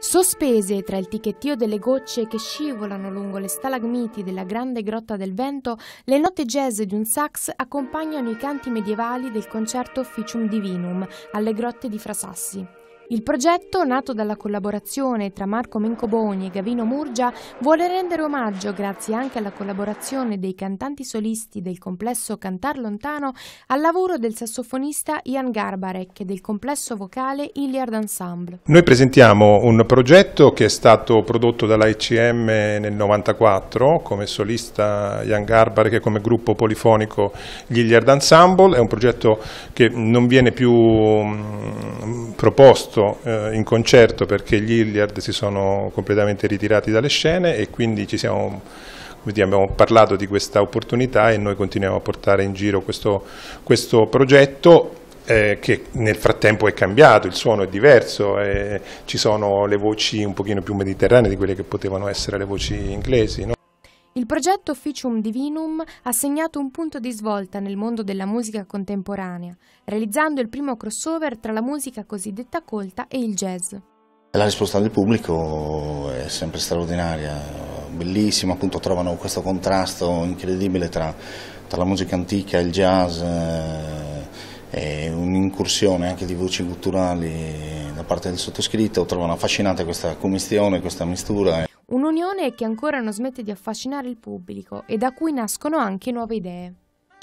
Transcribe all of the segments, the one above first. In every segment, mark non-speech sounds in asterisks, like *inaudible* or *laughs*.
Sospese tra il ticchettio delle gocce che scivolano lungo le stalagmiti della grande grotta del vento, le note jazz di un sax accompagnano i canti medievali del concerto Officium Divinum alle grotte di Frasassi. Il progetto, nato dalla collaborazione tra Marco Mencoboni e Gavino Murgia, vuole rendere omaggio, grazie anche alla collaborazione dei cantanti solisti del complesso Cantar Lontano, al lavoro del sassofonista Ian Garbarek e del complesso vocale Iliard Ensemble. Noi presentiamo un progetto che è stato prodotto dall'ICM nel 1994, come solista Ian Garbarek e come gruppo polifonico gli Iliard Ensemble, è un progetto che non viene più mm, proposto eh, in concerto perché gli Hilliard si sono completamente ritirati dalle scene e quindi siamo, dire, abbiamo parlato di questa opportunità e noi continuiamo a portare in giro questo, questo progetto eh, che nel frattempo è cambiato, il suono è diverso, eh, ci sono le voci un pochino più mediterranee di quelle che potevano essere le voci inglesi. No? Il progetto Officium Divinum ha segnato un punto di svolta nel mondo della musica contemporanea, realizzando il primo crossover tra la musica cosiddetta colta e il jazz. La risposta del pubblico è sempre straordinaria, bellissima, appunto trovano questo contrasto incredibile tra, tra la musica antica e il jazz, eh, un'incursione anche di voci gutturali da parte del sottoscritto, trovano affascinante questa commistione, questa mistura. Un'unione che ancora non smette di affascinare il pubblico e da cui nascono anche nuove idee.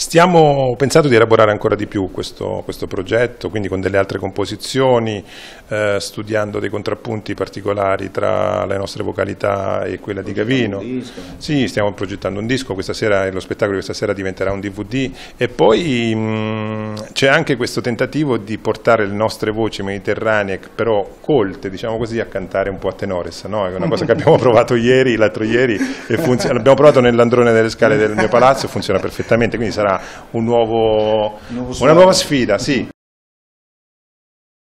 Stiamo pensando di elaborare ancora di più questo, questo progetto, quindi con delle altre composizioni, eh, studiando dei contrappunti particolari tra le nostre vocalità e quella di Gavino. Un disco. Sì, stiamo progettando un disco, questa sera, lo spettacolo di questa sera diventerà un DVD e poi mm, c'è anche questo tentativo di portare le nostre voci mediterranee, però colte, diciamo così, a cantare un po' a tenores, no? è una cosa che abbiamo *laughs* provato ieri, l'altro ieri, e l'abbiamo provato nell'androne delle scale del mio palazzo, funziona perfettamente, quindi sarà un nuovo, nuovo una nuova sfida, sì.